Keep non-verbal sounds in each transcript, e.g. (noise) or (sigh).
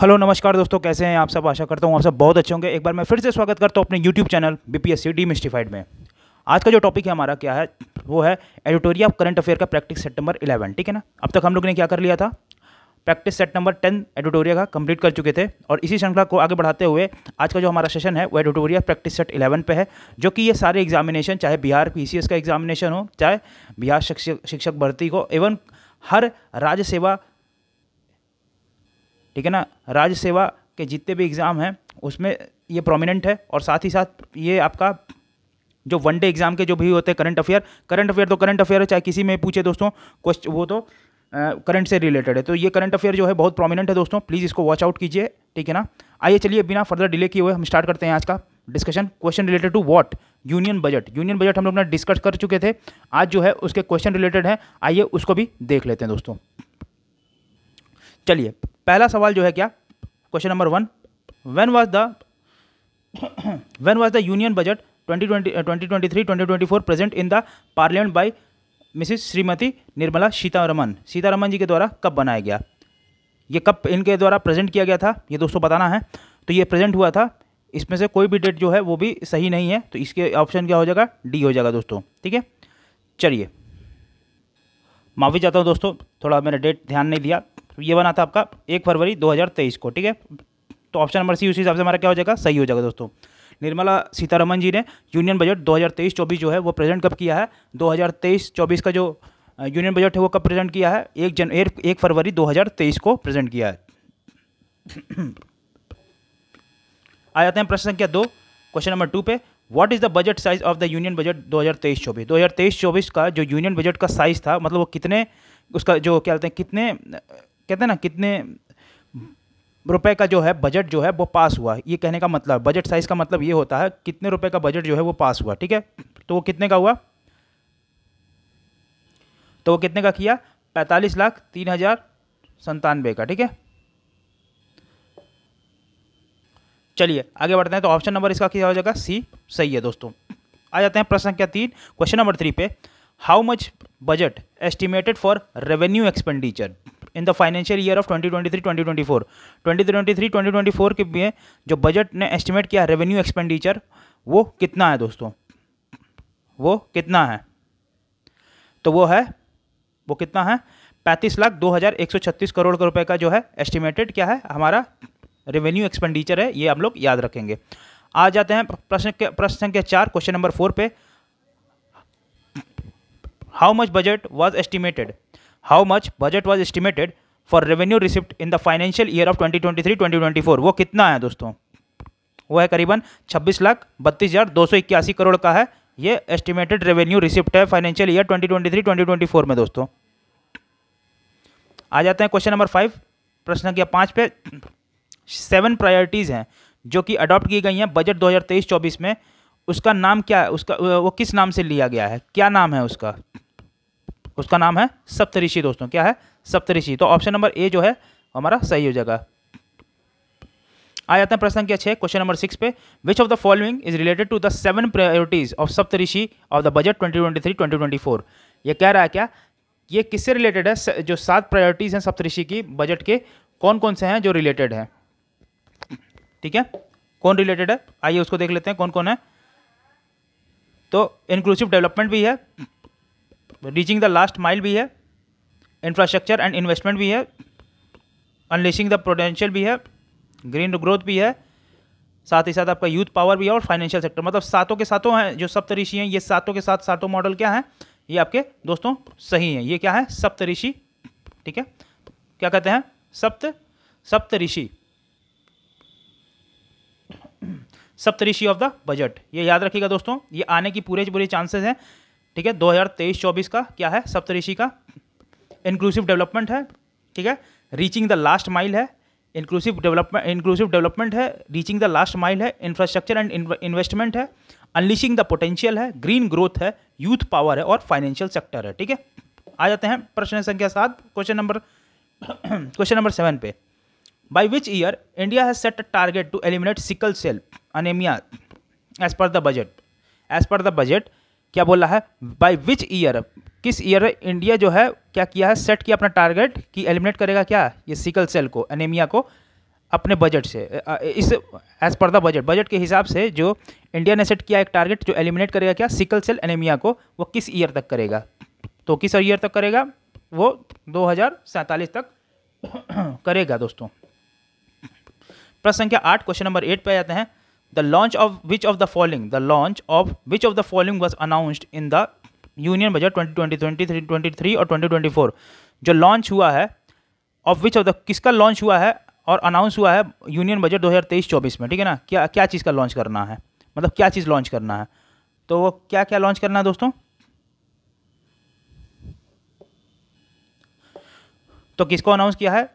Hello नमस्कार दोस्तों कैसे हैं आप सब आशा करता हूँ आप सब बहुत अच्छे होंगे एक बार मैं फिर से स्वागत करता हूँ अपने YouTube channel B P S C mystified में आज का जो टॉपिक है हमारा क्या है वो है एडिटोरिया ऑफ करंट अफेयर का प्रैक्टिस सेट नंबर इलेवन ठीक है ना अब तक हम लोग ने क्या कर लिया था practice set number ten editorial का कंप्लीट कर चुके थे और इसी श्रृंखला को आगे बढ़ाते हुए आज का जो हमारा सेशन है वो एडिटोरिया प्रैक्टिस सेट इलेवन पे है जो कि ये सारे एग्जामिनेशन चाहे बिहार पी का एग्जामिनेशन हो चाहे बिहार शिक्षक भर्ती हो एवन हर राज्य सेवा ठीक है ना राज्य सेवा के जितने भी एग्ज़ाम हैं उसमें ये प्रोमिनेंट है और साथ ही साथ ये आपका जो वन डे एग्ज़ाम के जो भी होते हैं करंट अफेयर करंट अफेयर तो करंट अफेयर है चाहे किसी में पूछे दोस्तों क्वेश्चन वो तो करंट से रिलेटेड है तो ये करंट अफेयर जो है बहुत प्रोमिनेंट है दोस्तों प्लीज़ इसको वॉच आउट कीजिए ठीक है ना आइए चलिए बिना फर्दर डिले किए हुए हम स्टार्ट करते हैं आज का discussion question related to what union budget union budget हम लोग ने डिस्कस कर चुके थे आज जो है उसके क्वेश्चन रिलेटेड है आइए उसको भी देख लेते हैं दोस्तों चलिए पहला सवाल जो है क्या question number one when was the when was the union budget twenty twenty twenty twenty three twenty twenty four present in the parliament by Mrs Shrimati Nirmala Sitharaman Sitharaman ji के द्वारा कब बनाया गया ये कब इनके द्वारा प्रेजेंट किया गया था ये दोस्तों बताना है तो ये प्रेजेंट हुआ था इसमें से कोई भी डेट जो है वो भी सही नहीं है तो इसके ऑप्शन क्या हो जाएगा डी हो जाएगा दोस्तों ठीक है चलिए माफ़ी चाहता हूँ दोस्तों थोड़ा मैंने डेट ध्यान नहीं दिया तो ये बना था आपका एक फरवरी 2023 को ठीक है तो ऑप्शन नंबर सी उसी हिसाब से हमारा क्या हो जाएगा सही हो जाएगा दोस्तों निर्मला सीतारमन जी ने यूनियन बजट 2023-24 जो है वो प्रेजेंट कब किया है 2023-24 का जो यूनियन बजट है वो कब प्रेजेंट किया है एक जन एक फरवरी तेईस को प्रेजेंट किया है (clears throat) आ जाते हैं प्रश्न संख्या दो क्वेश्चन नंबर टू पे what is the budget size of the union budget 2023-24 2023-24 का जो यूनियन बजट का साइज था मतलब वो कितने उसका जो क्या कहते हैं कितने कहते हैं ना कितने रुपए का जो है बजट जो है वो पास हुआ ये कहने का मतलब बजट साइज़ का मतलब ये होता है कितने रुपए का बजट जो है वो पास हुआ ठीक है तो वो कितने का हुआ तो वो कितने का किया पैंतालीस लाख तीन हज़ार संतानवे का ठीक है चलिए आगे बढ़ते हैं तो ऑप्शन नंबर इसका क्या हो जाएगा सी सही है दोस्तों आ जाते हैं प्रश्न संख्या तीन क्वेश्चन नंबर थ्री पे how much budget estimated for revenue expenditure in the financial year of 2023 2024 2023 2024 के लिए जो बजट ने एस्टिमेट किया रेवेन्यू एक्सपेंडिचर वो कितना है दोस्तों वो कितना है तो वो है वो कितना है पैंतीस लाख दो हज़ार एक सौ छत्तीस करोड़ रुपए का जो है एस्टिमेटेड क्या है हमारा रेवेन्यू एक्सपेंडिचर है ये हम लोग याद रखेंगे आ जाते हैं प्रश्न के प्रश्न संख्या चार क्वेश्चन नंबर फोर पे how much budget was estimated how much budget was estimated for revenue receipt in the financial year of 2023-2024 वो कितना है दोस्तों वो है करीबन छब्बीस लाख बत्तीस हज़ार दो सौ इक्यासी करोड़ का है ये एस्टिमेटेड रेवेन्यू रिसिप्ट है फाइनेंशियल ईयर 2023-2024 में दोस्तों आ जाते हैं क्वेश्चन नंबर फाइव प्रश्न किया पाँच पे सेवन प्रायोरिटीज़ हैं जो कि अडॉप्ट की गई हैं बजट 2023-24 में उसका नाम क्या है उसका वो किस नाम से लिया गया है क्या नाम है उसका उसका नाम है सप्तऋषि दोस्तों क्या है सप्तऋषि तो ऑप्शन नंबर ए जो है हमारा सही हो जाएगा आ जाते हैं प्रश्न संख्या छः क्वेश्चन नंबर सिक्स पे which of the following is related to the seven priorities of Saptarishi of the budget twenty 2024 three twenty twenty four ये कह रहा है क्या ये किससे रिलेटेड है जो सात प्रायोरिटीज़ हैं सप्तऋषि की बजट के कौन कौन से हैं जो रिलेटेड हैं ठीक है कौन रिलेटेड है आइए उसको देख लेते हैं कौन कौन है तो इंक्लूसिव डेवलपमेंट भी है रीचिंग द लास्ट माइल भी है इंफ्रास्ट्रक्चर एंड इन्वेस्टमेंट भी है अनलिशिंग द पोटेंशियल भी है ग्रीन ग्रोथ भी है साथ ही साथ आपका यूथ पावर भी है और फाइनेंशियल सेक्टर मतलब सातों के सातों हैं जो सप्तऋषि हैं ये सातों के साथ सातों मॉडल क्या हैं ये आपके दोस्तों सही हैं ये क्या है सप्तऋषि ठीक है क्या कहते हैं Sapt Saptarishi Saptarishi of the budget ये याद रखिएगा दोस्तों ये आने की पूरे पूरे चांसेस हैं ठीक है 2023-24 का क्या है सप्तऋषि का इंक्लूसिव डेवलपमेंट है ठीक है रीचिंग द लास्ट माइल है इंक्लूसिव डेवलपमेंट इंक्लूसिव डेवलपमेंट है रीचिंग द लास्ट माइल है इंफ्रास्ट्रक्चर एंड इन्वेस्टमेंट है अनलिशिंग द पोटेंशियल है ग्रीन ग्रोथ है यूथ पावर है और फाइनेंशियल सेक्टर है ठीक है आ जाते हैं प्रश्न संख्या सात question number question number seven पे by which year India has set a target to eliminate sickle cell anaemia as per the budget as per the budget क्या बोल रहा है बाय विच ईयर किस ईयर इंडिया जो है क्या किया है सेट किया अपना टारगेट कि एलिमिनेट करेगा क्या ये सिकल सेल को एनेमिया को अपने बजट से इस as per the budget budget के हिसाब से जो इंडिया ने सेट किया एक टारगेट जो एलिमिनेट करेगा क्या सिकल सेल एनेमिया को वो किस ईयर तक करेगा तो किस ईयर तक करेगा वो दो तक करेगा दोस्तों प्रश्न संख्या आठ क्वेश्चन नंबर एट पे आते हैं the launch of which of the following the launch of which of the following was announced in the union budget 2020 2023 और 2024 जो लॉन्च हुआ है ऑफ विच ऑफ द किसका लॉन्च हुआ है और अनाउंस हुआ है यूनियन बजट 2023-24 में ठीक है ना क्या क्या चीज़ का लॉन्च करना है मतलब क्या चीज़ लॉन्च करना है तो वो क्या क्या लॉन्च करना है दोस्तों तो किसको अनाउंस किया है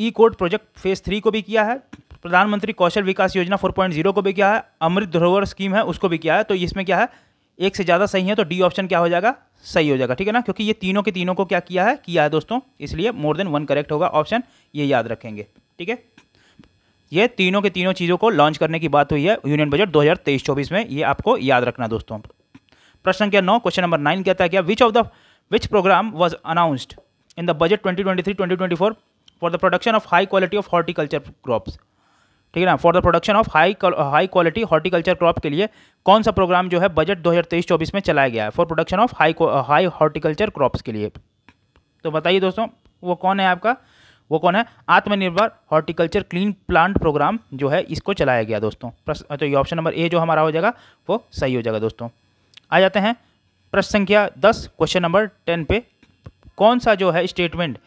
e court project phase three को भी किया है प्रधानमंत्री कौशल विकास योजना 4.0 को भी किया है अमृत धरोवर स्कीम है उसको भी किया है तो इसमें क्या है एक से ज़्यादा सही है तो डी ऑप्शन क्या हो जाएगा सही हो जाएगा ठीक है ना क्योंकि ये तीनों के तीनों को क्या किया है किया है दोस्तों इसलिए मोर देन वन करेक्ट होगा ऑप्शन ये याद रखेंगे ठीक है ये तीनों के तीनों चीज़ों को लॉन्च करने की बात हुई है यूनियन बजट तेईस चौबीस में ये आपको याद रखना दोस्तों प्रश्न क्या नौ क्वेश्चन नंबर नाइन कहता है क्या which of the which programme was announced in the budget twenty four for the production of high quality of horticulture crops ठीक है ना for the production of high high quality horticulture crop के लिए कौन सा प्रोग्राम जो है budget 2023-24 में चलाया गया है for production of high high horticulture crops के लिए तो बताइए दोस्तों वो कौन है आपका वो कौन है आत्मनिर्भर हॉर्टिकल्चर क्लीन प्लांट प्रोग्राम जो है इसको चलाया गया दोस्तों प्रश्न तो ये ऑप्शन नंबर ए जो हमारा हो जाएगा वो सही हो जाएगा दोस्तों आ जाते हैं प्रश्न संख्या दस क्वेश्चन नंबर टेन पे कौन सा जो है स्टेटमेंट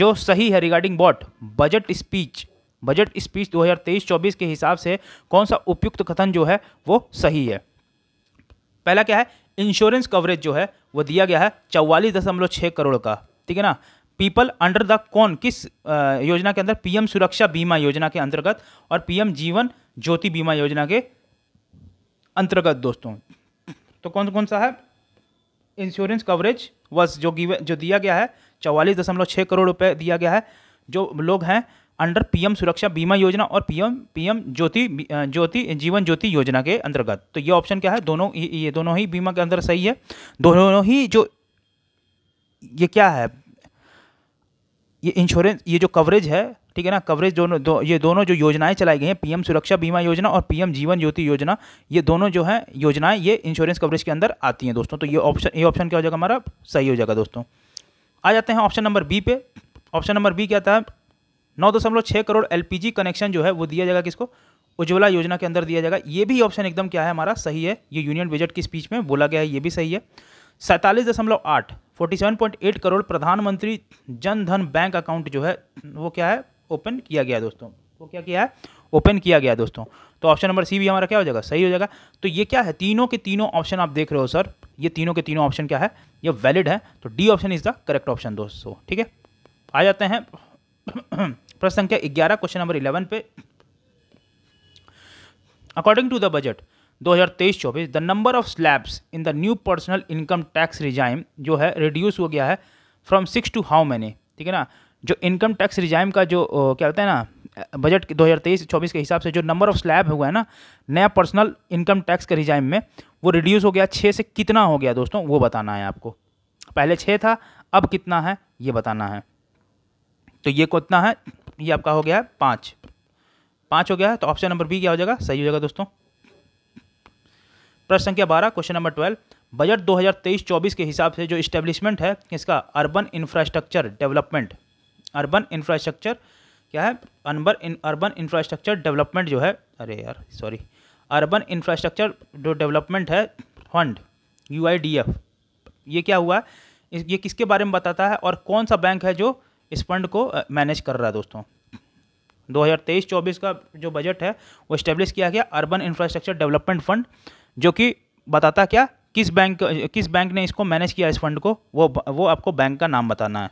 जो सही है regarding both budget speech budget speech 2023-24 के हिसाब से कौन सा उपयुक्त कथन जो है वो सही है पहला क्या है इंश्योरेंस कवरेज जो है वो दिया गया है चौवालीस दशमलव छः करोड़ का ठीक है ना पीपल अंडर द कौन किस योजना के अंदर पीएम सुरक्षा बीमा योजना के अंतर्गत और पीएम जीवन ज्योति बीमा योजना के अंतर्गत दोस्तों तो कौन कौन सा है इंश्योरेंस कवरेज वस जो जो दिया गया है चौवालीस दशमलव छः करोड़ रुपये दिया गया है जो लोग हैं अंडर पीएम सुरक्षा बीमा योजना और पीएम पीएम ज्योति ज्योति जीवन ज्योति योजना के अंतर्गत तो ये ऑप्शन क्या है दोनों ये दोनों ही बीमा के अंदर सही है दोनों ही जो ये क्या है ये इंश्योरेंस ये जो कवरेज है ठीक है ना कवरेज दोनों दो, ये दोनों जो योजनाएं चलाई गई हैं पीएम सुरक्षा बीमा योजना और पीएम जीवन ज्योति योजना ये दोनों जो है योजनाएं ये इंश्योरेंस कवरेज के अंदर आती हैं दोस्तों तो ये ऑप्शन ये ऑप्शन क्या हो जाएगा हमारा सही हो जाएगा दोस्तों आ जाते हैं ऑप्शन नंबर बी पे ऑप्शन नंबर बी क्या आता है नौ दशमलव छः करोड़ एलपीजी कनेक्शन जो है वो दिया जाएगा किसको उज्ज्वला योजना के अंदर दिया जाएगा ये भी ऑप्शन एकदम क्या है हमारा सही है ये यूनियन बजट की स्पीच में बोला गया है ये भी सही है सैंतालीस दशमलव आठ forty seven point eight crore Pradhanmantri Jan धन बैंक अकाउंट जो है वो क्या है ओपन किया गया दोस्तों वो क्या किया है ओपन किया गया दोस्तों तो ऑप्शन नंबर सी भी हमारा क्या हो जाएगा सही हो जाएगा तो ये क्या है तीनों के तीनों ऑप्शन आप देख रहे हो सर ये तीनों के तीनों ऑप्शन क्या है ये वैलिड है तो D option is the correct option दोस्तों ठीक है आ जाते हैं प्रश्न संख्या ग्यारह क्वेश्चन नंबर इलेवन पे according to the budget 2023-24 the number of slabs in the new personal income tax regime जो है रिड्यूस हो गया है from six to how many ठीक है ना जो इनकम टैक्स रिजाइम का जो ओ, क्या होता है ना बजट दो हज़ार तेईस चौबीस के हिसाब से जो नंबर ऑफ स्लैब हुआ है ना नया पर्सनल इनकम टैक्स के रिजाइम में वो रिड्यूस हो गया छः से कितना हो गया दोस्तों वो बताना है आपको पहले छः था अब कितना है ये बताना है तो ये कितना है ये आपका हो गया है पाँच पाँच हो गया है तो ऑप्शन नंबर बी क्या हो जाएगा सही हो जाएगा दोस्तों प्रश्न संख्या बारह क्वेश्चन नंबर ट्वेल्व बजट 2023-24 के हिसाब से जो इस्टेब्लिशमेंट है इसका urban infrastructure development urban infrastructure क्या है अनबर इन अर्बन इंफ्रास्ट्रक्चर डेवलपमेंट जो है अरे यार सॉरी अर्बन इंफ्रास्ट्रक्चर जो डेवलपमेंट है फंड यू ये क्या हुआ है ये किसके बारे में बताता है और कौन सा बैंक है जो इस फंड को मैनेज कर रहा है दोस्तों 2023-24 का जो बजट है वो इस्टेब्लिश किया गया अर्बन इंफ्रास्ट्रक्चर डेवलपमेंट फंड जो कि बताता क्या किस बैंक किस बैंक ने इसको मैनेज किया इस फंड को वो वो आपको बैंक का नाम बताना है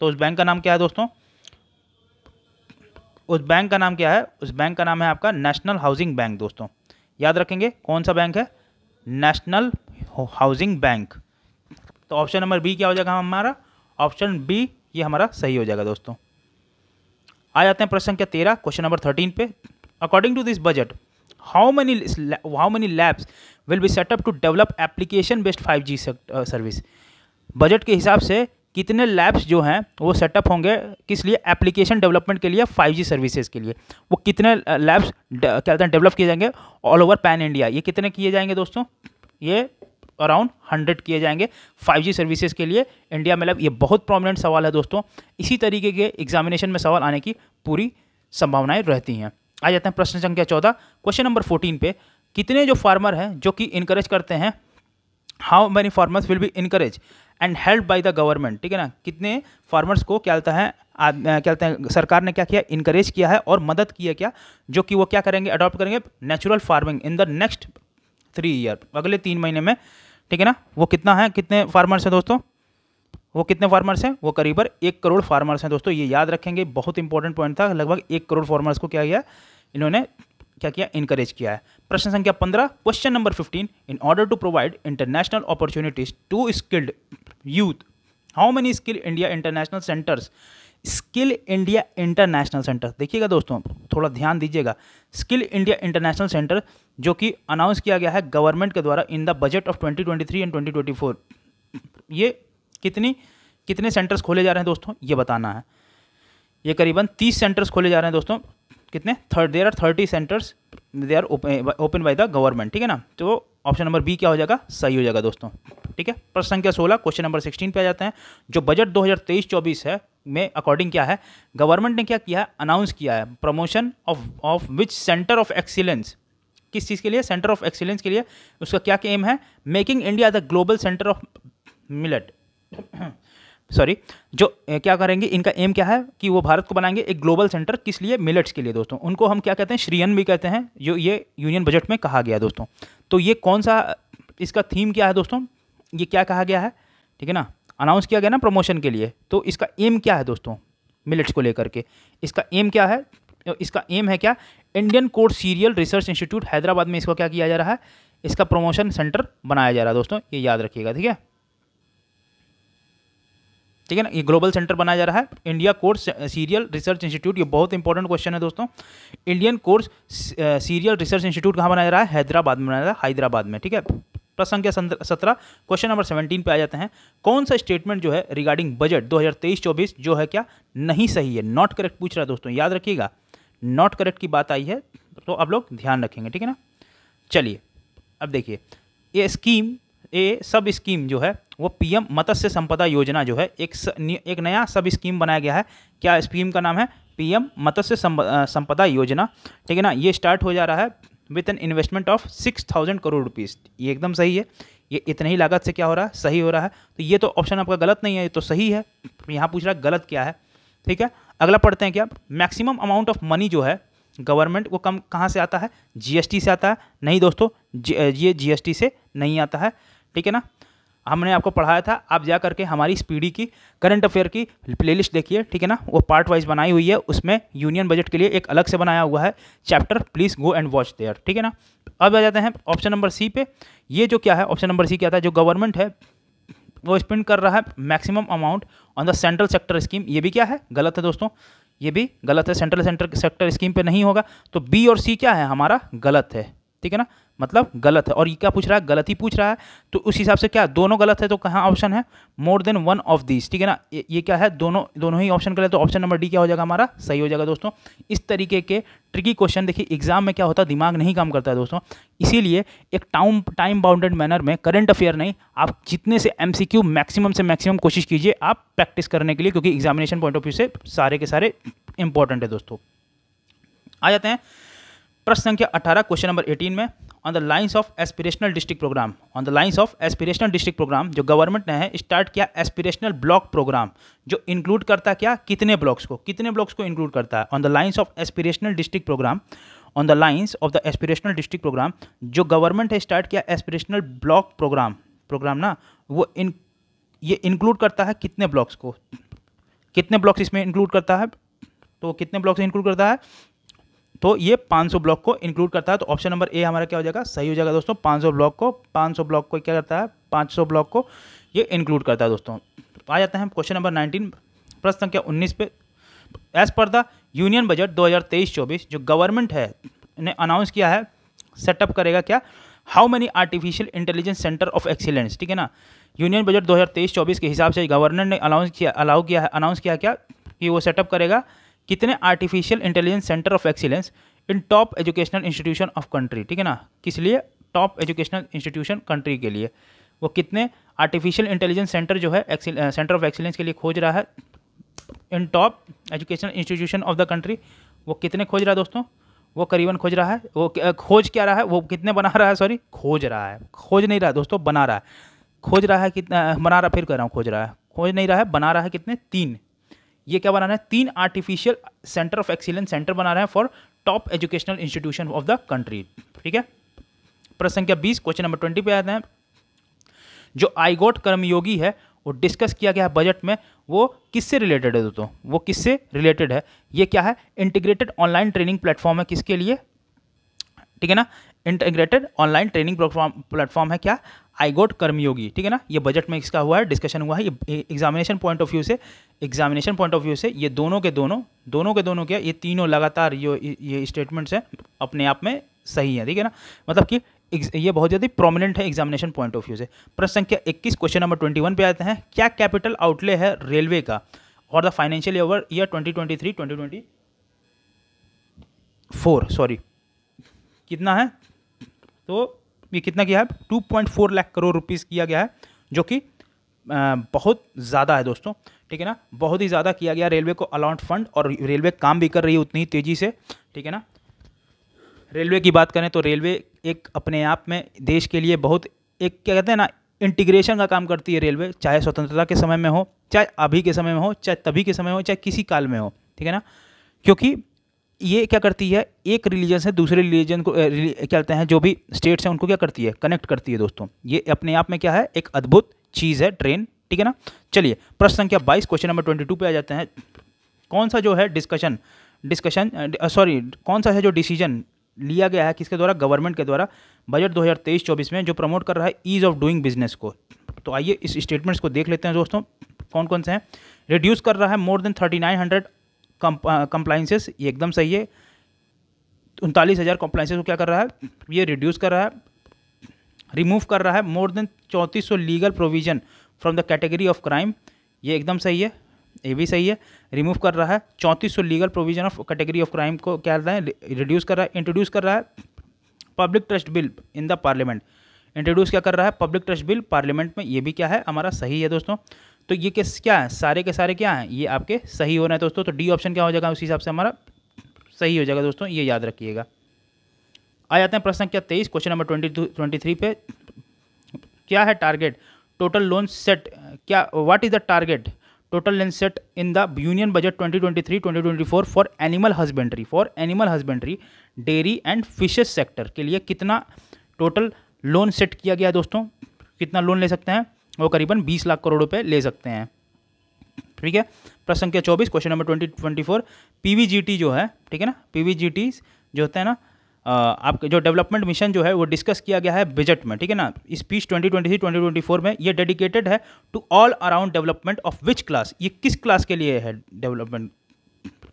तो उस बैंक का नाम क्या है दोस्तों उस बैंक का नाम क्या है उस बैंक का नाम है आपका नेशनल हाउसिंग बैंक दोस्तों याद रखेंगे कौन सा बैंक है नेशनल हाउसिंग बैंक तो ऑप्शन नंबर बी क्या हो जाएगा हमारा ऑप्शन बी ये हमारा सही हो जाएगा दोस्तों आ जाते हैं प्रश्न संख्या तेरह क्वेश्चन नंबर थर्टीन पे according to this budget how many how many labs will be set up to develop application based five G service बजट के हिसाब से कितने लैब्स जो हैं वो सेटअप होंगे किस लिए एप्लीकेशन डेवलपमेंट के लिए 5G सर्विसेज के लिए वो कितने लैब्स uh, क्या कहते हैं डेवलप किए जाएंगे ऑल ओवर पैन इंडिया ये कितने किए जाएंगे दोस्तों ये अराउंड हंड्रेड किए जाएंगे फाइव जी सर्विसेज के लिए इंडिया में लैब ये बहुत प्रोमिनेंट सवाल है दोस्तों इसी तरीके के एग्जामिनेशन में सवाल आने की पूरी संभावनाएं रहती हैं आ जाते हैं प्रश्न संख्या चौदह क्वेश्चन नंबर फोर्टीन पे कितने जो फार्मर हैं जो कि इनकरेज करते हैं how many farmers will be encourage and help by the government ठीक है ना कितने फार्मर्स को क्या होता है क्या कहते हैं सरकार ने क्या किया इनकरेज किया है और मदद की है क्या जो कि वो क्या करेंगे अडॉप्ट करेंगे natural farming in the next three year अगले तीन महीने में ठीक है ना वो कितना है कितने फार्मर्स हैं दोस्तों वो कितने फार्मर्स हैं वो करीबन एक करोड़ फार्मर्स हैं दोस्तों ये याद रखेंगे बहुत इंपॉर्टेंट पॉइंट था लगभग एक करोड़ फार्मर्स को क्या किया इन्होंने क्या किया इनकरेज किया है प्रश्न संख्या पंद्रह question number fifteen in order to provide international opportunities to skilled youth how many skill India international centres skill India international centre देखिएगा दोस्तों थोड़ा ध्यान दीजिएगा स्किल इंडिया इंटरनेशनल सेंटर जो कि अनाउंस किया गया है गवर्नमेंट के द्वारा in the budget of 2023 and 2024 ये कितनी कितने सेंटर्स खोले जा रहे हैं दोस्तों ये बताना है ये करीबन तीस सेंटर्स खोले जा रहे हैं दोस्तों कितने third there are thirty centres they are open by the government ठीक है ना तो ऑप्शन नंबर बी क्या हो जाएगा सही हो जाएगा दोस्तों ठीक है प्रश्न संख्या सोलह क्वेश्चन नंबर सिक्सटीन पे आ जाते हैं जो बजट 2023-24 है में अकॉर्डिंग क्या है गवर्नमेंट ने क्या किया है अनाउंस किया है promotion of of which centre of excellence किस चीज़ के लिए सेंटर ऑफ एक्सीलेंस के लिए उसका क्या एम है making India the global centre of millet sorry जो क्या करेंगे इनका एम क्या है कि वो भारत को बनाएंगे एक ग्लोबल सेंटर किस लिए मिलट्स के लिए दोस्तों उनको हम क्या कहते हैं श्रीयन भी कहते हैं जो ये यूनियन बजट में कहा गया दोस्तों तो ये कौन सा इसका थीम क्या है दोस्तों ये क्या कहा गया है ठीक है ना अनाउंस किया गया ना प्रमोशन के लिए तो इसका एम क्या है दोस्तों मिलिट्स को लेकर के इसका एम क्या है इसका एम है क्या इंडियन कोड सीरियल रिसर्च इंस्टीट्यूट हैदराबाद में इसको क्या किया जा रहा है इसका प्रमोशन सेंटर बनाया जा रहा है दोस्तों ये याद रखिएगा ठीक है ठीक है ना ये ग्लोबल सेंटर बनाया जा रहा है India coarse cereal research institute ये बहुत इंपॉर्टेंट क्वेश्चन है दोस्तों Indian coarse cereal research institute कहाँ बनाया जा रहा है हैदराबाद में बनाया जा रहा है हैदराबाद में ठीक है प्रश्न संख्या सत्रह क्वेश्चन नंबर सेवनटीन पे आ जाते हैं कौन सा स्टेटमेंट जो है रिगार्डिंग बजट 2023-24 जो है क्या नहीं सही है नॉट करेक्ट पूछ रहा है दोस्तों याद रखिएगा नॉट करेक्ट की बात आई है तो आप लोग ध्यान रखेंगे ठीक है ना चलिए अब देखिए ये स्कीम ये सब स्कीम जो है वो पीएम मत्स्य संपदा योजना जो है एक स, एक नया सब स्कीम बनाया गया है क्या स्कीम का नाम है पीएम मत्स्य संपदा योजना ठीक है ना ये स्टार्ट हो जा रहा है with an investment of six thousand crore rupees ये एकदम सही है ये इतने ही लागत से क्या हो रहा है सही हो रहा है तो ये तो ऑप्शन आपका गलत नहीं है ये तो सही है यहाँ पूछ रहा है गलत क्या है ठीक है अगला पढ़ते हैं क्या मैक्सिमम अमाउंट ऑफ मनी जो है गवर्नमेंट वो कम कहाँ से आता है जीएसटी से आता है नहीं दोस्तों ये जीएसटी से नहीं आता है ठीक है ना हमने आपको पढ़ाया था आप जा करके हमारी स्पीडी की करंट अफेयर की प्लेलिस्ट देखिए ठीक है ना वो पार्ट वाइज बनाई हुई है उसमें यूनियन बजट के लिए एक अलग से बनाया हुआ है chapter please go and watch there ठीक है ना अब आ जाते हैं ऑप्शन नंबर सी पे ये जो क्या है ऑप्शन नंबर सी क्या था जो गवर्नमेंट है वो स्पेंड कर रहा है maximum amount on the central sector scheme ये भी क्या है गलत है दोस्तों ये भी गलत है सेंट्रल सेंटर सेक्टर स्कीम पर नहीं होगा तो बी और सी क्या है हमारा गलत है ठीक है ना मतलब गलत है और ये क्या पूछ रहा है गलत ही पूछ रहा है तो उस हिसाब से क्या दोनों गलत है तो कहाँ ऑप्शन है more than one of this ठीक है ना ये क्या है दोनों दोनों ही ऑप्शन गलत तो ऑप्शन नंबर डी क्या हो जाएगा हमारा सही हो जाएगा दोस्तों इस तरीके के ट्रिकी क्वेश्चन देखिए एग्जाम में क्या होता है दिमाग नहीं काम करता है दोस्तों इसीलिए एक टाउन टाइम बाउंडेड मैनर में करंट अफेयर नहीं आप जितने से एम मैक्सिमम से मैक्सिमम कोशिश कीजिए आप प्रैक्टिस करने के लिए क्योंकि एग्जामिनेशन पॉइंट ऑफ व्यू से सारे के सारे इंपॉर्टेंट है दोस्तों आ जाते हैं प्रश्न संख्या अठारह क्वेश्चन नंबर एटीन में on the lines of aspirational district programme on the lines of aspirational district programme जो गवर्नमेंट ने है स्टार्ट किया एस्पिरेशनल ब्लॉक प्रोग्राम जो इंक्लूड करता क्या कितने ब्लॉक्स को कितने ब्लॉक्स को इंक्लूड करता है on the lines of aspirational district programme on the lines of the aspirational district programme जो गवर्नमेंट है स्टार्ट किया एस्पिरेशनल ब्लॉक प्रोग्राम प्रोग्राम ना वो इन ये इंक्लूड करता है कितने ब्लॉक्स को कितने ब्लॉक्स इसमें इंक्लूड करता है तो कितने ब्लॉक्स इंक्लूड करता है तो ये 500 ब्लॉक को इंक्लूड करता है तो ऑप्शन नंबर ए हमारा क्या हो जाएगा सही हो जाएगा दोस्तों 500 ब्लॉक को 500 ब्लॉक को क्या करता है 500 ब्लॉक को ये इंक्लूड करता है दोस्तों तो आ जाते हैं क्वेश्चन नंबर 19 प्रश्न संख्या 19 पे as per the union budget 2023-24 जो गवर्नमेंट है ने अनाउंस किया है सेटअप करेगा क्या how many artificial intelligence centre of excellence ठीक है ना यूनियन बजट दो हज़ार के हिसाब से गवर्नर ने अनाउंस किया अलाउ किया है अनाउंस किया क्या कि वो सेटअप करेगा कितने artificial intelligence centre of excellence in top educational institution of country ठीक है ना किस लिए टॉप एजुकेशनल इंस्टीट्यूशन कंट्री के लिए वो कितने आर्टिफिशियल इंटेलिजेंस सेंटर जो है सेंटर ऑफ एक्सीलेंस के लिए खोज रहा है in top educational institution of the country वो कितने खोज रहा है दोस्तों वो करीबन खोज रहा है वो खोज क्या रहा है वो कितने बना रहा है सॉरी खोज रहा है खोज नहीं रहा दोस्तों बना रहा है खोज रहा है कितना बना रहा फिर कह रहा हूँ खोज रहा है खोज नहीं रहा है बना रहा है कितने तीन ये क्या बनाना है तीन artificial centre of excellence centre रहे हैं for top educational institution of the country ठीक है प्रश्न संख्या बीस क्वेश्चन नंबर ट्वेंटी पे आते हैं जो आईगोट कर्मयोगी है वो डिस्कस किया गया है बजट में वो किससे रिलेटेड है दोस्तों वो किससे रिलेटेड है ये क्या है इंटीग्रेटेड ऑनलाइन ट्रेनिंग प्लेटफॉर्म है किसके लिए ठीक है ना इंटीग्रेटेड ऑनलाइन ट्रेनिंग प्लेटफॉर्म है क्या आई गोट कर्मयोगी ठीक है ना ये बजट में इसका हुआ है डिस्कशन हुआ है ये एग्जामिनेशन पॉइंट ऑफ व्यू से एग्जामिनेशन पॉइंट ऑफ व्यू से ये दोनों के दोनों दोनों के दोनों क्या ये तीनों लगातार ये ये स्टेटमेंट्स हैं अपने आप में सही है ठीक है ना मतलब कि ये बहुत ज़्यादा प्रोमिनेंट है एग्जामिनेशन पॉइंट ऑफ व्यू से प्रश्न संख्या 21 क्वेश्चन नंबर 21 पे आते हैं क्या कैपिटल आउटले है रेलवे का और the financial year year 2023 2024 sorry कितना है तो ये कितना किया है two point four lakh crore rupees किया गया है जो कि बहुत ज़्यादा है दोस्तों ठीक है ना बहुत ही ज़्यादा किया गया रेलवे को अलाउंट फंड और रेलवे काम भी कर रही है उतनी तेज़ी से ठीक है ना रेलवे की बात करें तो रेलवे एक अपने आप में देश के लिए बहुत एक क्या कहते हैं ना इंटीग्रेशन का काम करती है रेलवे चाहे स्वतंत्रता के समय में हो चाहे अभी के समय में हो चाहे तभी के समय हो चाहे किसी काल में हो ठीक है ना क्योंकि ये क्या करती है एक रिलीजन से दूसरे रिलीजन को क्या कहते हैं जो भी स्टेट्स हैं उनको क्या करती है कनेक्ट करती है दोस्तों ये अपने आप में क्या है एक अद्भुत चीज़ है ट्रेन ठीक है ना चलिए प्रश्न संख्या बाईस क्वेश्चन नंबर ट्वेंटी टू पे आ जाते हैं कौन सा जो है डिस्कशन डिस्कशन सॉरी कौन सा है जो डिसीजन लिया गया है किसके द्वारा गवर्नमेंट के द्वारा बजट 2023-24 में जो प्रमोट कर रहा है ईज़ ऑफ डूइंग बिजनेस को तो आइए इस स्टेटमेंट्स को देख लेते हैं दोस्तों कौन कौन से हैं रिड्यूस कर रहा है more than thirty nine hundred compliances uh, ये एकदम सही है उनतालीस हज़ार कंप्लाइंसेस को क्या कर रहा है ये रिड्यूस कर रहा है रिमूव कर रहा है मोर देन चौंतीस सौ legal provision from the category of crime ये एकदम सही है ये भी सही है रिमूव कर रहा है चौंतीस सौ legal provision of category of crime को क्या कर रहा है रिड्यूस कर रहा है इंट्रोड्यूस कर रहा है public trust bill in the parliament introduce क्या कर रहा है पब्लिक ट्रस्ट बिल पार्लियामेंट में ये भी क्या है हमारा सही है दोस्तों तो ये किस क्या है सारे के सारे क्या हैं ये आपके सही हो रहे हैं दोस्तों तो डी ऑप्शन क्या हो जाएगा उसी हिसाब से हमारा सही हो जाएगा दोस्तों ये याद रखिएगा आ जाते हैं प्रश्न क्या तेईस question number twenty two twenty three पे क्या है टारगेट टोटल लोन सेट क्या what is the target total loan set in the union budget 2023 2024 for animal husbandry for animal husbandry dairy and fishes sector के लिए कितना total loan set किया गया दोस्तों कितना लोन ले सकते हैं वो करीबन बीस लाख करोड़ रुपये ले सकते हैं ठीक है प्रश्न संख्या चौबीस question number twenty twenty four P जो है ठीक है ना पी जो होते हैं ना आपके जो डेवलपमेंट मिशन जो है वो डिस्कस किया गया है बजट में ठीक है ना speech twenty twenty three twenty twenty four में ये डेडिकेटेड है to all around development of which class ये किस क्लास के लिए है डेवलपमेंट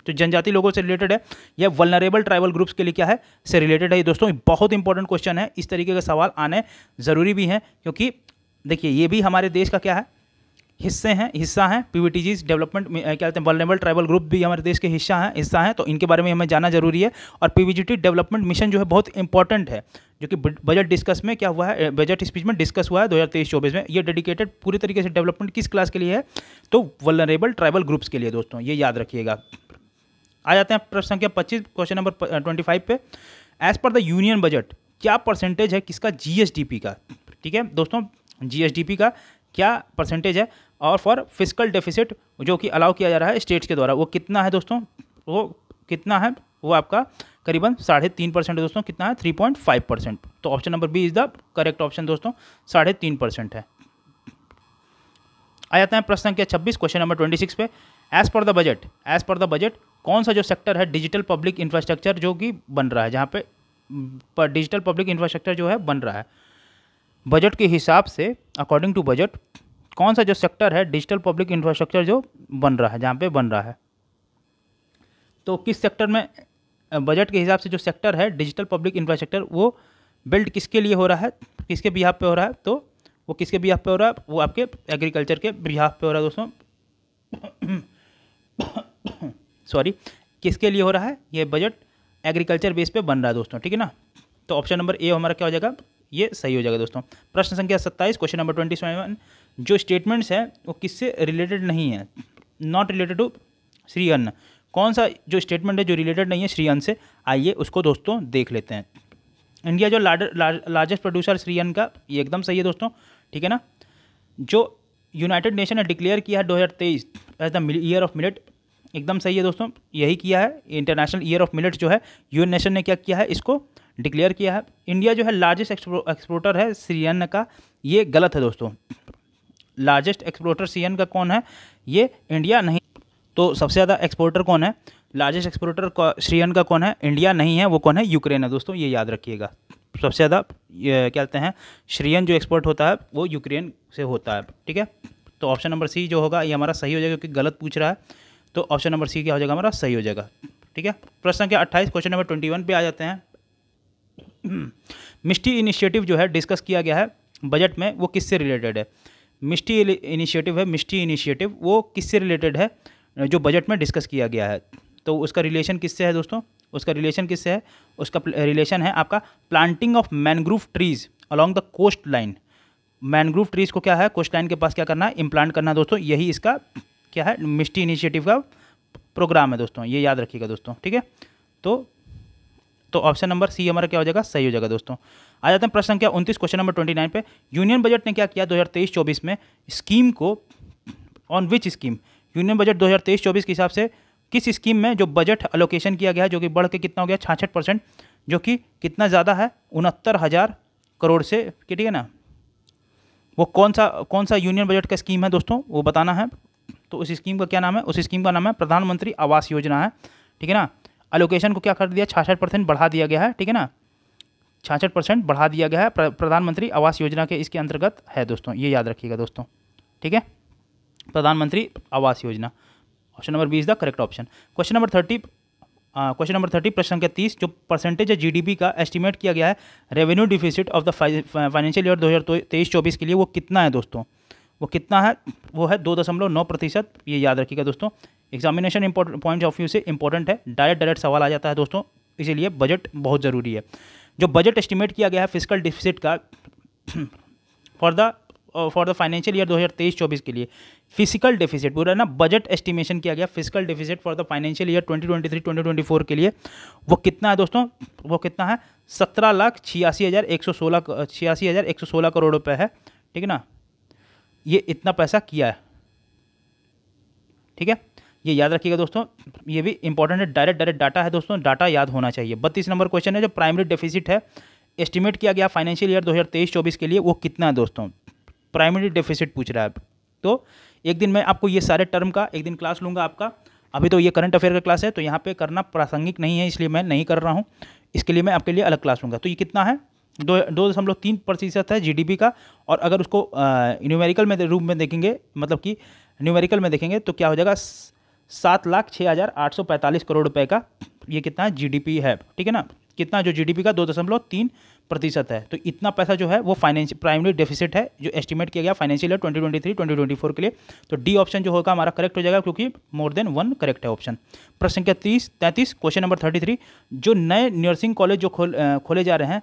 तो जनजाति लोगों से रिलेटेड है या वलनरेबल ट्राइबल ग्रुप्स के लिए क्या है से रिलेटेड है दोस्तों बहुत इंपॉर्टेंट क्वेश्चन है इस तरीके का सवाल आने ज़रूरी भी हैं क्योंकि देखिए ये भी हमारे देश का क्या है हिस्से हैं हिस्सा हैं पीवीटीजीज डेवलपमेंट क्या कहते हैं वर्नेबल ट्राइबल ग्रुप भी हमारे देश के हिस्सा हैं हिस्सा हैं तो इनके बारे में हमें जाना जरूरी है और पीवीजीटी डेवलपमेंट मिशन जो है बहुत इंपॉर्टेंट है जो कि बजट डिस्कस में क्या हुआ है बजट स्पीच में डिस्कस हुआ है दो हज़ार में ये डेडिकेटेड पूरी तरीके से डेवलपमेंट किस क्लास के लिए है तो वर्नरेबल ट्राइबल ग्रुप्स के लिए दोस्तों ये याद रखिएगा आ जाते हैं प्रश्न संख्या पच्चीस क्वेश्चन नंबर ट्वेंटी फाइव पे as per the union budget क्या परसेंटेज है किसका पी का ठीक है दोस्तों जीएसडीपी का क्या परसेंटेज है और फॉर फिजिकल डेफिसिट जो कि अलाउ किया जा रहा है स्टेट्स के द्वारा वो कितना है दोस्तों वो कितना है वो आपका करीबन साढ़े तीन परसेंट दोस्तों कितना है थ्री पॉइंट फाइव परसेंट तो option number B is the correct option दोस्तों साढ़े तीन परसेंट है आ जाता है प्रश्न संख्या छब्बीस क्वेश्चन नंबर ट्वेंटी सिक्स पे as per the budget as per the budget कौन सा जो सेक्टर है डिजिटल पब्लिक इंफ्रास्ट्रक्चर जो कि बन रहा है जहाँ पे पर डिजिटल पब्लिक इंफ्रास्ट्रक्चर जो है बन रहा है बजट के हिसाब से अकॉर्डिंग टू बजट कौन सा जो सेक्टर है डिजिटल पब्लिक इंफ्रास्ट्रक्चर जो बन रहा है जहाँ पे बन रहा है तो किस सेक्टर में बजट के हिसाब से जो सेक्टर है डिजिटल पब्लिक इंफ्रास्ट्रक्चर वो बिल्ड किसके लिए हो रहा है किसके बिहाफ पे हो रहा है तो वो किसके बिहाफ पे हो रहा है वो आपके एग्रीकल्चर के बिहाफ पे हो रहा है दोस्तों सॉरी किसके लिए हो रहा है ये बजट एग्रीकल्चर बेस पे बन रहा है दोस्तों ठीक है ना तो ऑप्शन नंबर ए हमारा क्या हो जाएगा ये सही हो जाएगा दोस्तों प्रश्न संख्या सत्ताईस क्वेश्चन नंबर ट्वेंटी सेवन जो स्टेटमेंट्स है वो किससे रिलेटेड नहीं है नॉट रिलेटेड टू श्री अन्न कौन सा जो स्टेटमेंट है जो रिलेटेड नहीं है श्री अन्न से आइए उसको दोस्तों देख लेते हैं इंडिया जो लार्जेस्ट प्रोड्यूसर श्री अन्न का ये एकदम सही है दोस्तों ठीक है ना जो यूनाइटेड नेशन ने डिक्लेयर किया है तेईस as the year of millet एकदम सही है दोस्तों यही किया है इंटरनेशनल ईयर ऑफ मिलेट जो है यूएन नेशन ने क्या किया है इसको डिक्लेयर किया है इंडिया जो है लार्जेस्ट एक्सपोर्टर है सीरियन का ये गलत है दोस्तों लार्जेस्ट एक्सपोर्टर एन का कौन है ये इंडिया नहीं तो सबसे ज़्यादा एक्सपोर्टर कौन है लार्जेस्ट एक्सपोर्टर श्रीयन का कौन है इंडिया नहीं है वो कौन है यूक्रेन है दोस्तों ये याद रखिएगा सबसे ज़्यादा क्या कहते हैं श्रीयन जो एक्सपोर्ट होता है वो यूक्रेन से होता है ठीक है तो ऑप्शन नंबर सी जो होगा ये हमारा सही हो जाएगा क्योंकि गलत पूछ रहा है तो ऑप्शन नंबर सी क्या हो जाएगा हमारा सही हो जाएगा ठीक है प्रश्न संख्या अट्ठाईस क्वेश्चन नंबर ट्वेंटी वन पे आ जाते हैं हम्म। मिष्टी इनिशिएटिव जो है डिस्कस किया गया है बजट में वो किससे रिलेटेड है मिष्टी इनिशिएटिव है मिष्टी इनिशिएटिव वो किससे रिलेटेड है जो बजट में डिस्कस किया गया है तो उसका रिलेशन किससे है दोस्तों उसका रिलेशन किससे है उसका रिलेशन है आपका planting of mangrove trees along the coast line mangrove trees को क्या है कोस्ट लाइन के पास क्या करना है इम्प्लांट करना है दोस्तों यही इसका क्या है मिष्टी इनिशिएटिव का प्रोग्राम है दोस्तों ये याद रखिएगा दोस्तों ठीक है तो तो ऑप्शन नंबर सी हमारा क्या हो जाएगा सही हो जाएगा दोस्तों आ जाते हैं प्रश्न क्या उनतीस क्वेश्चन नंबर ट्वेंटी नाइन पर यूनियन बजट ने क्या किया दो हज़ार तेईस चौबीस में स्कीम को on which scheme union budget दो हज़ार तेईस चौबीस के हिसाब से किस स्कीम में जो बजट अलोकेशन किया गया है जो कि बढ़ के कितना हो गया छाछठ परसेंट जो कि कितना ज़्यादा है उनहत्तर हज़ार करोड़ से ठीक है ना वो कौन सा कौन सा यूनियन बजट का स्कीम है दोस्तों वो बताना है तो उस स्कीम का क्या नाम है उस स्कीम का नाम है प्रधानमंत्री आवास योजना है ठीक है ना अलोकेशन को क्या कर दिया छाछठ परसेंट बढ़ा दिया गया है ठीक है ना छाछठ परसेंट बढ़ा दिया गया है प्रधानमंत्री आवास योजना के इसके अंतर्गत है दोस्तों ये याद रखिएगा दोस्तों ठीक है प्रधानमंत्री आवास योजना ऑप्शन नंबर बीस the correct option question number thirty question number thirty प्रश्न संख्या तीस जो परसेंटेज है जीडीपी का एस्टिमेट किया गया है revenue deficit of the financial year दो हज़ार तेईस चौबीस के लिए वो कितना है दोस्तों वो कितना है वो है दो दशमलव नौ प्रतिशत ये याद रखिएगा दोस्तों एग्जामिनेशन पॉइंट ऑफ व्यू से इंपॉर्टेंट है डायरेक्ट डायरेक्ट सवाल आ जाता है दोस्तों इसीलिए बजट बहुत ज़रूरी है जो बजट एस्टिमेट किया गया है फिजिकल डिफिसिट का for the for the financial year 2023-24 के लिए फिजिकल रहा पूरा ना बजट एस्टिमेशन किया गया physical deficit for the financial year 2023-2024 के लिए वो कितना है दोस्तों वो कितना है सत्रह लाख छियासी हज़ार एक सौ सोलह छियासी हज़ार एक सौ सोलह करोड़ रुपये है ठीक है ना ये इतना पैसा किया है ठीक है ये याद रखिएगा दोस्तों ये भी इंपॉर्टेंट है डायरेक्ट डायरेक्ट डाटा है दोस्तों डाटा याद होना चाहिए बत्तीस नंबर क्वेश्चन है जो प्राइमरी डेफिसिट है एस्टिमेट किया गया फाइनेंशियल ईयर दो हज़ार के लिए वो कितना है दोस्तों प्राइमरी डेफिसिट पूछ रहा है तो एक दिन मैं आपको ये सारे टर्म का एक दिन क्लास लूँगा आपका अभी तो ये करंट अफेयर का क्लास है तो यहाँ पे करना प्रासंगिक नहीं है इसलिए मैं नहीं कर रहा हूँ इसके लिए मैं आपके लिए अलग क्लास लूँगा तो ये कितना है दो दो दशमलव तीन प्रतिशत है जीडीपी का और अगर उसको न्यूमेरिकल में रूप में देखेंगे मतलब कि न्यूमेरिकल में देखेंगे तो क्या हो जाएगा सात लाख छः हज़ार आठ सौ पैंतालीस करोड़ रुपए का ये कितना जीडीपी है ठीक है ना कितना जो जीडीपी का दो दशमलव तीन प्रतिशत है तो इतना पैसा जो है वो फाइनेंशियल प्राइमरी डेफिसिट है जो एस्टिमेट किया गया financial year twenty twenty three twenty twenty four के लिए तो डी ऑप्शन जो होगा हमारा करेक्ट हो जाएगा क्योंकि मोर देन वन करेक्ट है ऑप्शन प्रश्न संख्या तीस तैंतीस क्वेश्चन नंबर थर्टी थ्री जो नए नर्सिंग कॉलेज जो खोल खोले जा रहे हैं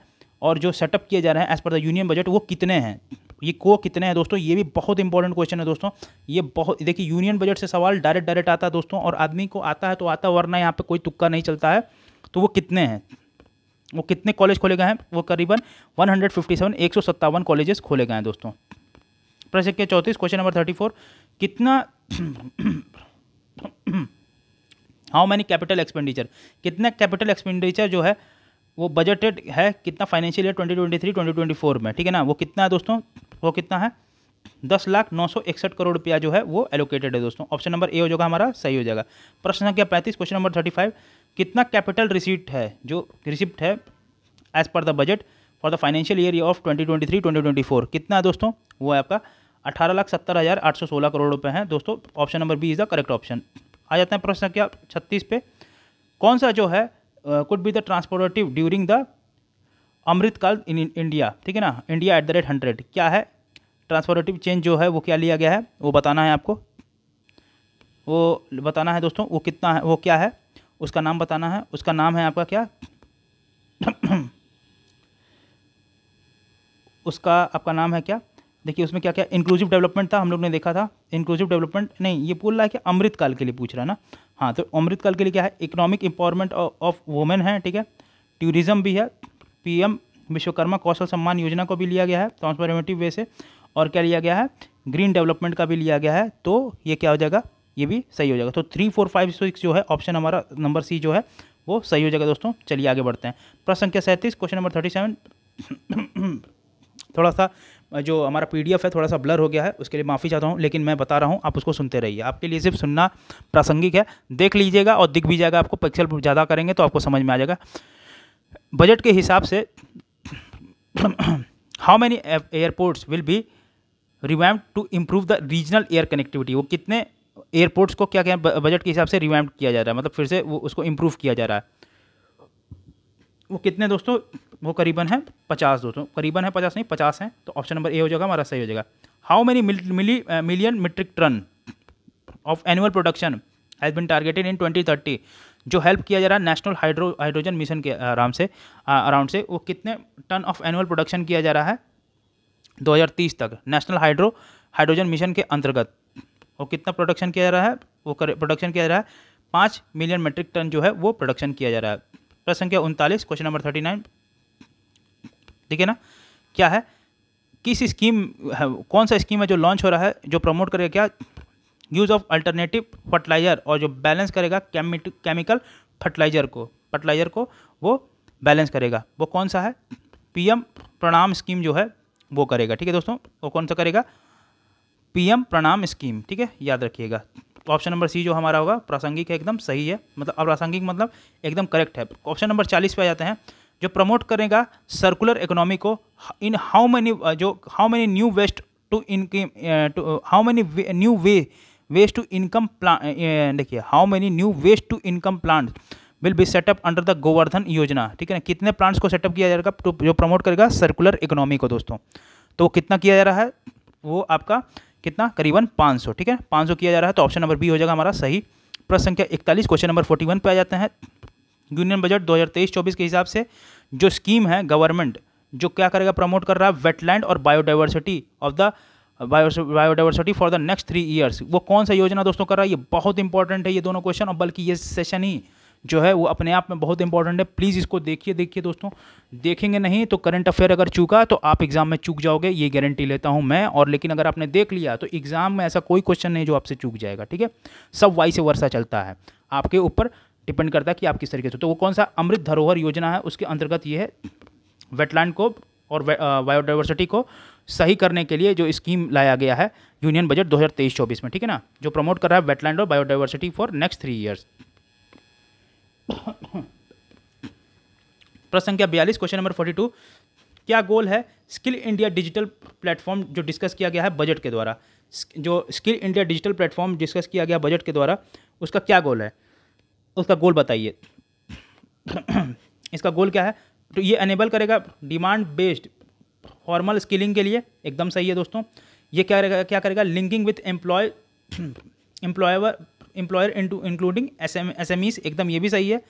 और जो सेटअप किए जा रहे हैं as per the union budget वो कितने हैं ये को कितने हैं दोस्तों ये भी बहुत इंपॉर्टेंट क्वेश्चन है दोस्तों ये बहुत देखिए यूनियन बजट से सवाल डायरेक्ट डायरेक्ट आता है दोस्तों और आदमी को आता है तो आता वरना यहाँ पर कोई तुक्का नहीं चलता है तो वो कितने हैं वो कितने कॉलेज खोले गए हैं वो करीबन वन हंड्रेड फिफ्टी सेवन एक सौ सत्तावन कॉलेजेस खोले गए हैं दोस्तों प्रश्न के चौंतीस क्वेश्चन नंबर थर्टी फोर कितना हाउ मैनी कैपिटल एक्सपेंडिचर कितना कैपिटल एक्सपेंडिचर जो है वो बजटेड है कितना financial year twenty twenty three twenty twenty four में ठीक है ना वो कितना है दोस्तों वो कितना है दस लाख नौ सौ इकसठ करोड़ रुपया जो है वो एलोकेटेड है दोस्तों ऑप्शन नंबर ए हो जाएगा हमारा सही हो जाएगा प्रश्न संख्या पैंतीस क्वेश्चन नंबर थर्टी फाइव कितना कैपिटल रिसिप्ट है जो रिसिप्ट है as per the budget for the financial year of twenty twenty three twenty twenty four कितना है दोस्तों वो है आपका अठारह लाख सत्तर हज़ार आठ सौ सोलह करोड़ रुपये हैं दोस्तों option number B is the correct option आ जाते हैं प्रश्न संख्या छत्तीस पे कौन सा जो है could be the transformative during the Amrit Kaal in India ठीक है ना India at the rate hundred क्या है ट्रांसफॉर्मेटिव चेंज जो है वो क्या लिया गया है वो बताना है आपको वो बताना है दोस्तों वो कितना है वो क्या है उसका नाम बताना है उसका नाम है आपका क्या (clears throat) उसका आपका नाम है क्या देखिए उसमें क्या क्या इंक्लूसिव डेवलपमेंट था हम लोग ने देखा था इंक्लूसिव डेवलपमेंट नहीं ये बोल रहा है कि अमृतकाल के लिए पूछ रहा है ना हाँ तो अमृतकाल के लिए क्या है इकोनॉमिक इंपावरमेंट ऑफ वुमेन है ठीक है टूरिज़्म भी है पीएम विश्वकर्मा कौशल सम्मान योजना को भी लिया गया है ट्रांसफॉर्मेटिव वे से और क्या लिया गया है ग्रीन डेवलपमेंट का भी लिया गया है तो ये क्या हो जाएगा ये भी सही हो जाएगा तो थ्री फोर फाइव सिक्स जो है ऑप्शन हमारा नंबर सी जो है वो सही हो जाएगा दोस्तों चलिए आगे बढ़ते हैं प्रश्न संख्या सैंतीस क्वेश्चन नंबर थर्टी सेवन थोड़ा सा जो हमारा पीडीएफ है थोड़ा सा ब्लर हो गया है उसके लिए माफ़ी चाहता हूँ लेकिन मैं बता रहा हूँ आप उसको सुनते रहिए आपके लिए सिर्फ सुनना प्रासंगिक है देख लीजिएगा और दिख भी जाएगा आपको पिक्सल ज़्यादा करेंगे तो आपको समझ में आ जाएगा बजट के हिसाब से how many airports will be revamp to improve the regional air connectivity वो कितने एयरपोर्ट्स को क्या क्या बजट के हिसाब से रिवैम किया जा रहा है मतलब फिर से वो उसको इम्प्रूव किया जा रहा है वो कितने दोस्तों वो करीबन है पचास दोस्तों करीबन है पचास नहीं पचास हैं तो ऑप्शन नंबर ए हो जाएगा हमारा सही हो जाएगा how many milli million metric ton of annual production has been targeted in twenty thirty जो हेल्प किया जा रहा है नेशनल हाइड्रो हाइड्रोजन मिशन के आराम से अराउंड से वो कितने टन ऑफ एनुअल प्रोडक्शन किया जा रहा है 2030 तक नेशनल हाइड्रो हाइड्रोजन मिशन के अंतर्गत वो कितना प्रोडक्शन किया जा रहा है वो प्रोडक्शन किया जा रहा है पाँच मिलियन मेट्रिक टन जो है वो प्रोडक्शन किया जा रहा है प्रश्न संख्या उनतालीस क्वेश्चन नंबर थर्टी नाइन ठीक है ना क्या है किस स्कीम कौन सा स्कीम है जो लॉन्च हो रहा है जो प्रमोट करेगा क्या यूज़ ऑफ अल्टरनेटिव फर्टिलाइज़र और जो बैलेंस करेगा केमिकल फर्टिलाइज़र को फर्टिलाइज़र को वो बैलेंस करेगा वो कौन सा है पीएम प्रणाम स्कीम जो है वो करेगा ठीक है दोस्तों वो कौन सा करेगा पीएम प्रणाम स्कीम ठीक है याद रखिएगा ऑप्शन नंबर सी जो हमारा होगा प्रासंगिक है एकदम सही है मतलब प्रासंगिक मतलब एकदम करेक्ट है ऑप्शन नंबर चालीस पे आ जाते हैं जो प्रमोट करेगा सर्कुलर इकोनॉमी को इन हाउ मैनी जो how many new waste to income how many new way waste to income plan देखिए how many new waste to income plant will be set up under the Govardhan Yojana ठीक है ना कितने plants को setup किया जाएगा तो जो प्रमोट करेगा सर्कुलर इकोनॉमी को दोस्तों तो कितना किया जा रहा है वो आपका कितना करीबन 500 ठीक है 500 किया जा रहा है तो ऑप्शन नंबर बी हो जाएगा हमारा सही प्रश्न संख्या इकतालीस क्वेश्चन नंबर 41 पे आ जाते हैं यूनियन बजट 2023-24 के हिसाब से जो स्कीम है गवर्नमेंट जो क्या करेगा प्रमोट कर रहा है वेटलैंड और biodiversity of the biodiversity for the next three years वो कौन सा योजना दोस्तों कर रहा है ये बहुत इंपॉर्टेंट है ये दोनों क्वेश्चन और बल्कि ये सेशन ही जो है वो अपने आप में बहुत इंपॉर्टेंट है प्लीज़ इसको देखिए देखिए दोस्तों देखेंगे नहीं तो करंट अफेयर अगर चूका तो आप एग्ज़ाम में चूक जाओगे ये गारंटी लेता हूँ मैं और लेकिन अगर आपने देख लिया तो एग्ज़ाम में ऐसा कोई क्वेश्चन नहीं जो आपसे चूक जाएगा ठीक है सब वाई से वर्षा चलता है आपके ऊपर डिपेंड करता है कि आप किस तरीके से तो वो कौन सा अमृत धरोहर योजना है उसके अंतर्गत ये है वेटलैंड को और बायोडाइवर्सिटी को सही करने के लिए जो स्कीम लाया गया है यूनियन बजट 2023-24 में ठीक है ना जो प्रमोट कर रहा है वेटलैंड और biodiversity for next three years प्रश्न संख्या बयालीस क्वेश्चन नंबर फोर्टी टू क्या गोल है स्किल इंडिया डिजिटल प्लेटफॉर्म जो डिस्कस किया गया है बजट के द्वारा जो skill India digital platform discuss किया गया बजट के द्वारा उसका क्या गोल है उसका गोल बताइए (coughs) इसका गोल क्या है तो ये अनेबल करेगा डिमांड बेस्ड फॉर्मल स्किलिंग के लिए एकदम सही है दोस्तों ये क्या करेगा क्या करेगा linking with employ employer employer including S M एकदम ये भी सही है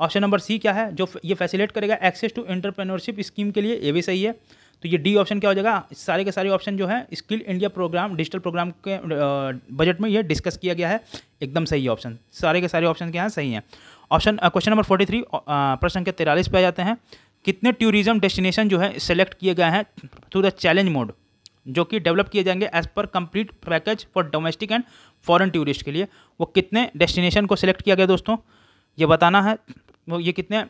ऑप्शन नंबर सी क्या है जो ये फैसिलेट करेगा एक्सेस टू एंटरप्रेन्योरशिप स्कीम के लिए ये भी सही है तो ये डी ऑप्शन क्या हो जाएगा सारे के सारे ऑप्शन जो है skill India program digital program के बजट में ये डिस्कस किया गया है एकदम सही ऑप्शन सारे के सारे ऑप्शन क्या हैं सही हैं option question number forty three प्रश्न के तिरालीस पे आ जाते हैं कितने टूरिज्म डेस्टिनेशन जो है सेलेक्ट किए गए हैं थ्रू द चैलेंज मोड जो कि डेवलप किए जाएंगे as per complete package for domestic and foreign tourist के लिए वो कितने डेस्टिनेशन को सिलेक्ट किया गया दोस्तों ये बताना है वो ये कितने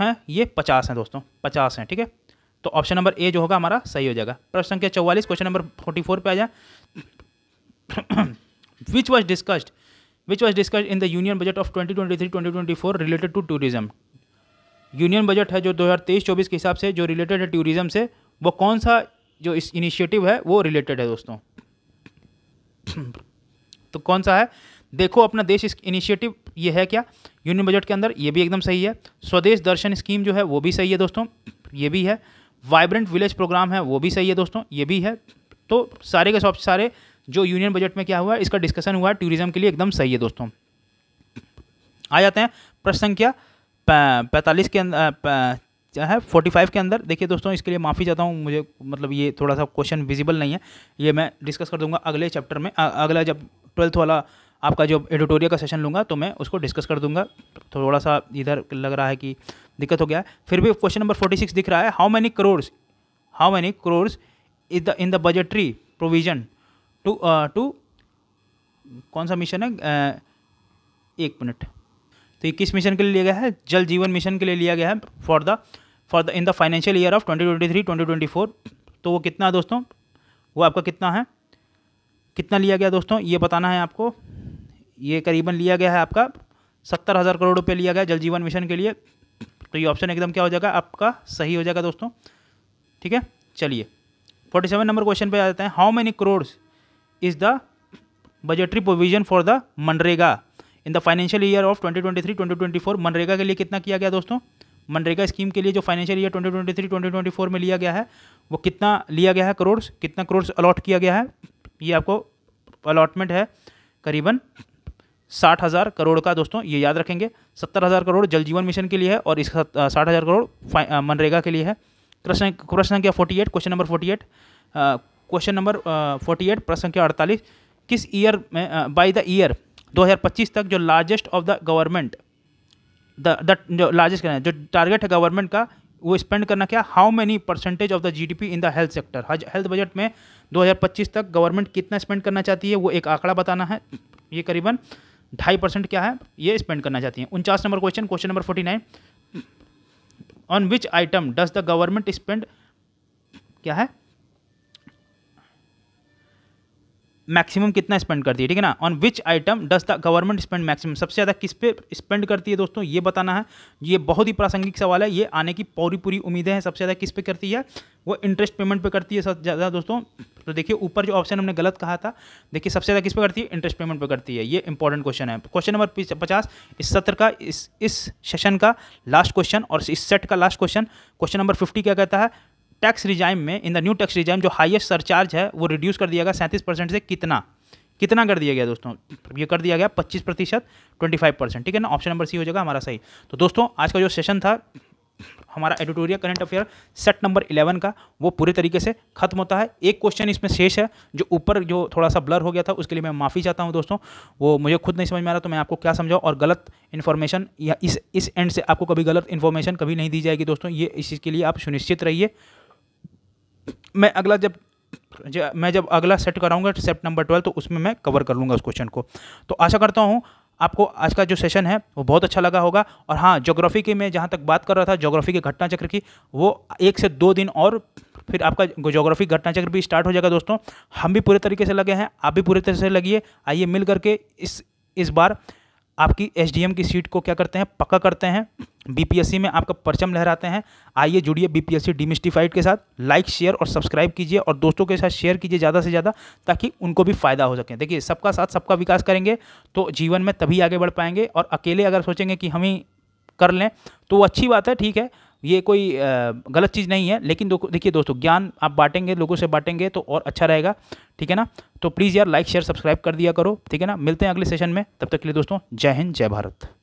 हैं ये पचास हैं दोस्तों पचास हैं ठीक है तो ऑप्शन नंबर ए जो होगा हमारा सही हो जाएगा प्रश्न संख्या चौवालीस क्वेश्चन नंबर फोर्टी फोर पर आ जाए which was discussed which was discussed in the union budget of twenty twenty three twenty twenty four related to tourism union budget है जो 2023-24 के हिसाब से जो रिलेटेड है टूरिज़्म से वो कौन सा जो इस इनिशिएटिव है वो रिलेटेड है दोस्तों तो कौन सा है देखो अपना देश इस इनिशिएटिव ये है क्या यूनियन बजट के अंदर ये भी एकदम सही है स्वदेश दर्शन स्कीम जो है वो भी सही है दोस्तों ये भी है वाइब्रेंट विलेज प्रोग्राम है वो भी सही है दोस्तों ये भी है तो सारे के सब सारे जो यूनियन बजट में क्या हुआ है इसका डिस्कशन हुआ है टूरिज्म के लिए एकदम सही है दोस्तों आ जाते हैं प्रश्न संख्या पैंतालीस के अंदर क्या है फोर्टी फाइव के अंदर देखिए दोस्तों इसके लिए माफ़ी चाहता हूँ मुझे मतलब ये थोड़ा सा क्वेश्चन विजिबल नहीं है ये मैं डिस्कस कर दूंगा अगले चैप्टर में आ, अगला जब ट्वेल्थ वाला आपका जो एडिटोरियल का सेशन लूँगा तो मैं उसको डिस्कस कर दूंगा थोड़ा सा इधर लग रहा है कि दिक्कत हो गया है फिर भी क्वेश्चन नंबर फोर्टी सिक्स दिख रहा है how many crores how many crores is the in the budgetary provision to to कौन सा मिशन है एक मिनट तो ये किस मिशन के लिए लिया गया है जल जीवन मिशन के लिए लिया गया है for the for the in the financial year of twenty twenty three twenty twenty four तो वो कितना है दोस्तों वो आपका कितना है कितना लिया गया दोस्तों ये बताना है आपको ये करीबन लिया गया है आपका सत्तर हज़ार करोड़ रुपये लिया गया जल जीवन मिशन के लिए तो ये ऑप्शन एकदम क्या हो जाएगा आपका सही हो जाएगा दोस्तों ठीक है चलिए फोर्टी सेवन नंबर क्वेश्चन पर आ जाते हैं how many crore is the budgetary provision for the मनरेगा in the financial year of 2023 2024 मनरेगा के लिए कितना किया गया दोस्तों मनरेगा स्कीम के लिए जो फाइनेंशियल ईयर 2023 2024 में लिया गया है वो कितना लिया गया है करोड़ कितना करोड़ अलॉट किया गया है ये आपको अलॉटमेंट है करीबन साठ हज़ार करोड़ का दोस्तों ये याद रखेंगे सत्तर हज़ार करोड़ जल जीवन मिशन के लिए है और इसका साठ हज़ार करोड़ मनरेगा के लिए है प्रश्न प्रश्न संख्या forty eight question number forty eight question number forty eight प्रश्न संख्या अड़तालीस किस ईयर में बाय द ईयर 2025 तक जो largest of the government the जो लार्जेस्ट करना है जो टारगेट है गवर्नमेंट का वो स्पेंड करना क्या how many percentage of the GDP in the health sector health budget में 2025 तक गवर्नमेंट कितना स्पेंड करना चाहती है वो एक आंकड़ा बताना है ये करीबन ढाई परसेंट क्या है ये स्पेंड करना चाहती है उनचास number question question number forty nine on which item does the government spend क्या है मैक्सिमम कितना स्पेंड करती है ठीक है ना on which item does the government spend maximum सबसे ज़्यादा किस पे स्पेंड करती है दोस्तों ये बताना है ये बहुत ही प्रासंगिक सवाल है ये आने की पूरी पूरी उम्मीदें हैं सबसे ज़्यादा किस पे करती है वो इंटरेस्ट पेमेंट पे करती है सबसे ज़्यादा दोस्तों तो देखिए ऊपर जो ऑप्शन हमने गलत कहा था देखिए सबसे ज़्यादा किस पे करती है इंटरेस्ट पेमेंट पे करती है ये इंपॉर्टेंट क्वेश्चन है क्वेश्चन नंबर पचास इस सत्र का इस इस सेशन का लास्ट क्वेश्चन और इस सेट का last question question number fifty क्या कहता है टैक्स रिजाइम में in the new tax regime जो हाईएस्ट सरचार्ज है वो रिड्यूस कर दिया गया सैंतीस परसेंट से कितना कितना कर दिया गया दोस्तों ये कर दिया गया पच्चीस प्रतिशत ट्वेंटी फाइव परसेंट ठीक है ना ऑप्शन नंबर सी हो जाएगा हमारा सही तो दोस्तों आज का जो सेशन था हमारा editorial current affair set number eleven का वो पूरे तरीके से खत्म होता है एक क्वेश्चन इसमें शेष है जो ऊपर जो थोड़ा सा ब्लर हो गया था उसके लिए मैं माफ़ी चाहता हूं दोस्तों वो मुझे खुद नहीं समझ में आ रहा तो मैं आपको क्या समझाऊँ और गलत इन्फॉर्मेशन या इस इस एंड से आपको कभी गलत इन्फॉर्मेशन कभी नहीं दी जाएगी दोस्तों ये इस चीज़ के लिए आप सुनिश्चित रहिए मैं अगला जब मैं जब अगला सेट कराऊंगा सेट नंबर ट्वेल्व तो उसमें मैं कवर कर लूँगा उस क्वेश्चन को तो आशा करता हूँ आपको आज का जो सेशन है वो बहुत अच्छा लगा होगा और हाँ ज्योग्राफी की मैं जहाँ तक बात कर रहा था ज्योग्राफी के घटना चक्र की वो एक से दो दिन और फिर आपका जोग्राफी घटना चक्र भी स्टार्ट हो जाएगा दोस्तों हम भी पूरे तरीके से लगे हैं आप भी पूरे तरीके से लगिए आइए मिल करके इस इस बार आपकी एस की सीट को क्या करते हैं पक्का करते हैं बीपीएससी में आपका परचम लहराते हैं आइए जुड़िए बीपीएससी डिमिस्टिफाइड के साथ लाइक शेयर और सब्सक्राइब कीजिए और दोस्तों के साथ शेयर कीजिए ज़्यादा से ज़्यादा ताकि उनको भी फ़ायदा हो सके देखिए सबका साथ सबका विकास करेंगे तो जीवन में तभी आगे बढ़ पाएंगे और अकेले अगर सोचेंगे कि हम ही कर लें तो अच्छी बात है ठीक है ये कोई गलत चीज़ नहीं है लेकिन देखिए दोस्तों ज्ञान आप बांटेंगे लोगों से बांटेंगे तो और अच्छा रहेगा ठीक है ना तो प्लीज़ यार लाइक शेयर सब्सक्राइब कर दिया करो ठीक है ना मिलते हैं अगले सेशन में तब तक के लिए दोस्तों जय हिंद जय भारत